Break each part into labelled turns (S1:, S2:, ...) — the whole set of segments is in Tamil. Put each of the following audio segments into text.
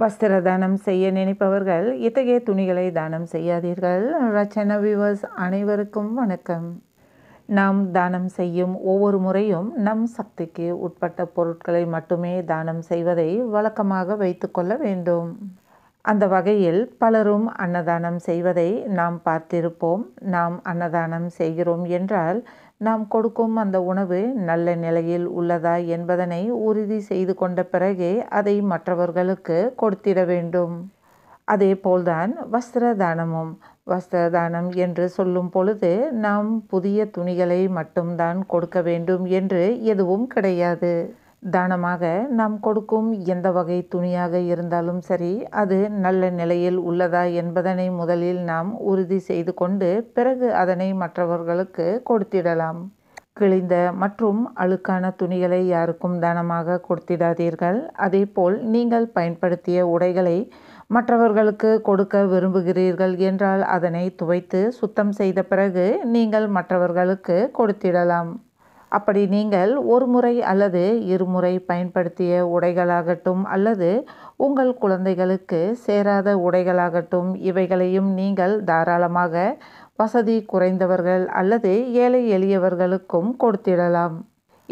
S1: வஸ்திர தானம் செய்ய நினைப்பவர்கள் இத்தகைய துணிகளை தானம் செய்யாதீர்கள் ரச்சன விவர்ஸ் அனைவருக்கும் வணக்கம் நாம் தானம் செய்யும் ஒவ்வொரு முறையும் நம் சக்திக்கு உட்பட்ட பொருட்களை மட்டுமே தானம் செய்வதை வழக்கமாக வைத்துக்கொள்ள வேண்டும் அந்த வகையில் பலரும் அன்னதானம் செய்வதை நாம் பார்த்திருப்போம் நாம் அன்னதானம் செய்கிறோம் என்றால் நாம் கொடுக்கும் அந்த உணவு நல்ல நிலையில் உள்ளதா என்பதனை உறுதி செய்து கொண்ட பிறகே அதை மற்றவர்களுக்கு கொடுத்திட வேண்டும் அதே போல்தான் வஸ்திர தானமும் வஸ்திர தானம் என்று சொல்லும் பொழுது நாம் புதிய துணிகளை மட்டும்தான் கொடுக்க வேண்டும் என்று எதுவும் கிடையாது தானமாக நாம் கொடுக்கும் எந்த வகை துணியாக இருந்தாலும் சரி அது நல்ல நிலையில் உள்ளதா என்பதனை முதலில் நாம் உறுதி செய்து கொண்டு பிறகு அதனை மற்றவர்களுக்கு கொடுத்திடலாம் கிழிந்த மற்றும் அழுக்கான துணிகளை யாருக்கும் தானமாக கொடுத்திடாதீர்கள் அதேபோல் நீங்கள் பயன்படுத்திய உடைகளை மற்றவர்களுக்கு கொடுக்க விரும்புகிறீர்கள் என்றால் அதனை துவைத்து சுத்தம் செய்த பிறகு நீங்கள் மற்றவர்களுக்கு கொடுத்திடலாம் அப்படி நீங்கள் ஒரு முறை அல்லது இருமுறை பயன்படுத்திய உடைகளாகட்டும் அல்லது உங்கள் குழந்தைகளுக்கு சேராத உடைகளாகட்டும் இவைகளையும் நீங்கள் தாராளமாக வசதி குறைந்தவர்கள் அல்லது ஏழை எளியவர்களுக்கும் கொடுத்திடலாம்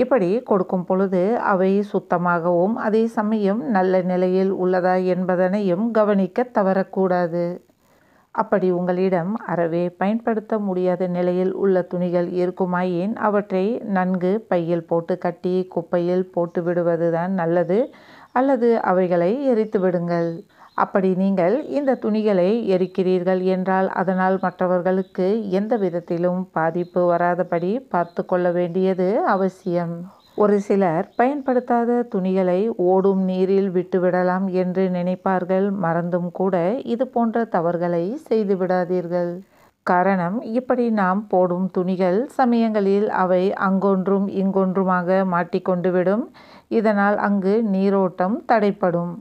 S1: இப்படி கொடுக்கும் பொழுது அவை சுத்தமாகவும் அதே சமயம் நல்ல நிலையில் உள்ளதா என்பதனையும் கவனிக்க தவறக்கூடாது அப்படி உங்களிடம் அறவே பயன்படுத்த முடியாத நிலையில் உள்ள துணிகள் இருக்குமாயின் அவற்றை நன்கு பையில் போட்டு கட்டி குப்பையில் போட்டு விடுவதுதான் நல்லது அல்லது அவைகளை எரித்து விடுங்கள் அப்படி நீங்கள் இந்த துணிகளை எரிக்கிறீர்கள் என்றால் அதனால் மற்றவர்களுக்கு எந்த விதத்திலும் பாதிப்பு வராதபடி பார்த்து கொள்ள வேண்டியது அவசியம் ஒரு சிலர் பயன்படுத்தாத துணிகளை ஓடும் நீரில் விட்டுவிடலாம் என்று நினைப்பார்கள் மறந்தும் கூட இது போன்ற தவறுகளை செய்து விடாதீர்கள் காரணம் இப்படி நாம் போடும் துணிகள் சமயங்களில் அவை அங்கொன்றும் இங்கொன்றுமாக மாட்டிக்கொண்டு விடும் இதனால் அங்கு நீரோட்டம் தடைப்படும்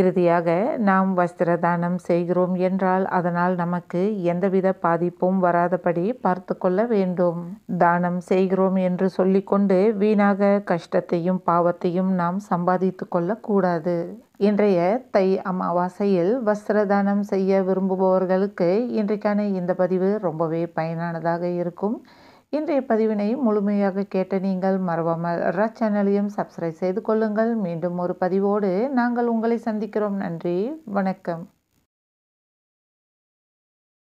S1: இறுதியாக நாம் வஸ்திர தானம் செய்கிறோம் என்றால் அதனால் நமக்கு எந்தவித பாதிப்பும் வராதபடி பார்த்து கொள்ள வேண்டும் தானம் செய்கிறோம் என்று சொல்லிக்கொண்டு வீணாக கஷ்டத்தையும் பாவத்தையும் நாம் சம்பாதித்து கொள்ளக்கூடாது இன்றைய தை அமாவாசையில் வஸ்திர தானம் செய்ய விரும்புபவர்களுக்கு இன்றைக்கான இந்த பதிவு ரொம்பவே பயனானதாக இருக்கும் இன்றைய பதிவினையும் முழுமையாக கேட்ட நீங்கள் மறவாமல் ரச் சேனலையும் சப்ஸ்கிரைப் செய்து கொள்ளுங்கள் மீண்டும் ஒரு பதிவோடு நாங்கள் உங்களை சந்திக்கிறோம் நன்றி வணக்கம்